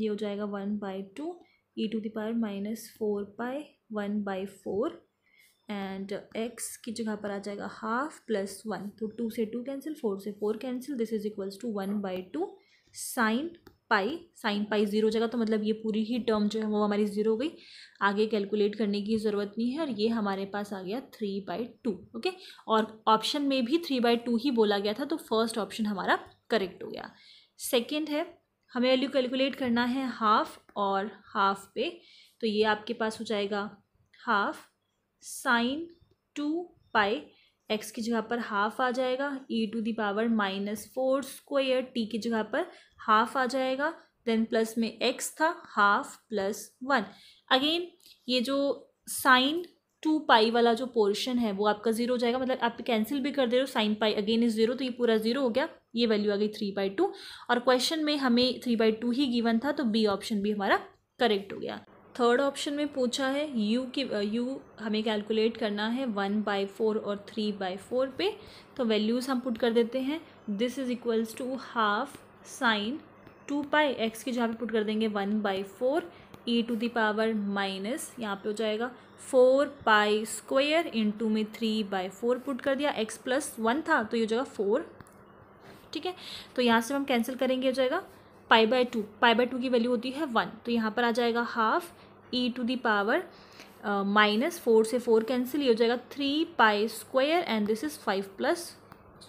ये हो जाएगा one by two e to the power minus four pi one by four and x की जगह पर आ जाएगा हाफ प्लस वन तो टू से टू कैंसिल फोर से four cancel this is equals to one by two sine pi sine pi zero जगह तो मतलब ये पूरी ही टर्म जो है वो हमारी ज़ीरो हो गई आगे कैलकुलेट करने की ज़रूरत नहीं है और ये हमारे पास आ गया थ्री बाई टू ओके और ऑप्शन में भी थ्री बाई टू ही बोला गया था तो फर्स्ट ऑप्शन हमारा करेक्ट हो गया सेकेंड है हमें वैल्यू कैलकुलेट करना है हाफ और हाफ पे तो ये आपके पास हो जाएगा half sine two pi x की जगह पर हाफ आ जाएगा e to power minus four square t की जगह पर हाफ आ जाएगा देन प्लस में एक्स था हाफ प्लस वन अगेन ये जो साइन टू पाई वाला जो पोर्शन है वो आपका जीरो हो जाएगा मतलब आप कैंसिल भी कर दे रहे हो sine pi again is zero तो ये पूरा जीरो हो गया ये वैल्यू आ गई थ्री बाई टू और क्वेश्चन में हमें थ्री बाई टू ही गिवन था तो बी ऑप्शन भी हमारा करेक्ट हो गया थर्ड ऑप्शन में पूछा है यू की यू हमें कैलकुलेट करना है वन बाई फोर और थ्री बाई फोर पे तो वैल्यूज़ हम पुट कर देते हैं this is equals to half sine two pi x की जहाँ पे पुट कर देंगे one by four e to the power minus यहाँ पे हो जाएगा फोर पाई स्क्वायर इंटू में थ्री बाई फोर पुट कर दिया एक्स प्लस वन था तो ये हो जाएगा फोर ठीक है तो यहाँ से हम कैंसिल करेंगे हो जाएगा pi by two pi by two की वैल्यू होती है वन तो यहाँ पर आ जाएगा half e to the power minus four से फोर कैंसिल ये हो जाएगा three pi square and this is five plus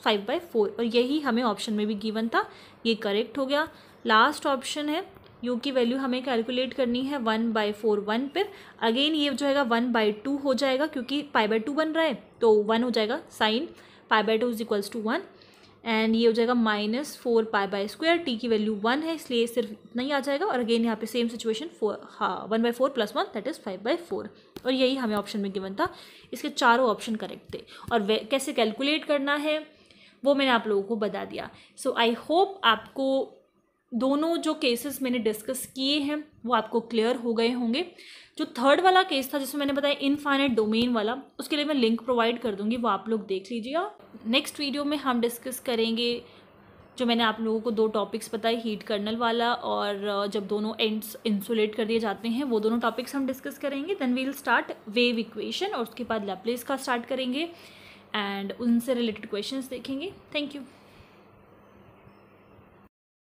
five by four और यही हमें ऑप्शन में भी गिवन था ये करेक्ट हो गया लास्ट ऑप्शन है यू की वैल्यू हमें कैलकुलेट करनी है वन बाई फोर वन पर अगेन ये जो है वन बाई टू हो जाएगा क्योंकि पाई बाई टू बन रहा है तो वन हो जाएगा sine pi by two is equals to one and ये हो जाएगा minus four pi by square t की वैल्यू वन है इसलिए सिर्फ इतना ही आ जाएगा और अगेन यहाँ पे सेम सिचुएशन फोर हाँ one by four plus one that is five by four और यही हमें ऑप्शन में गिवन था इसके चारों ऑप्शन करेक्ट थे और कैसे कैलकुलेट करना है वो मैंने आप लोगों को बता दिया सो आई होप आपको दोनों जो केसेस मैंने डिस्कस किए हैं वो आपको क्लियर हो गए होंगे जो थर्ड वाला केस था जिसमें मैंने बताया इनफाइनाइट डोमेन वाला उसके लिए मैं लिंक प्रोवाइड कर दूंगी वो आप लोग देख लीजिएगा नेक्स्ट वीडियो में हम डिस्कस करेंगे जो मैंने आप लोगों को दो टॉपिक्स बताए हीट कर्नल वाला और जब दोनों एंड्स इंसुलेट कर दिए जाते हैं वो दोनों टॉपिक्स हम डिस्कस करेंगे then we'll start wave equation और उसके बाद लैपलेस का स्टार्ट करेंगे एंड उनसे रिलेटेड क्वेश्चंस देखेंगे थैंक यू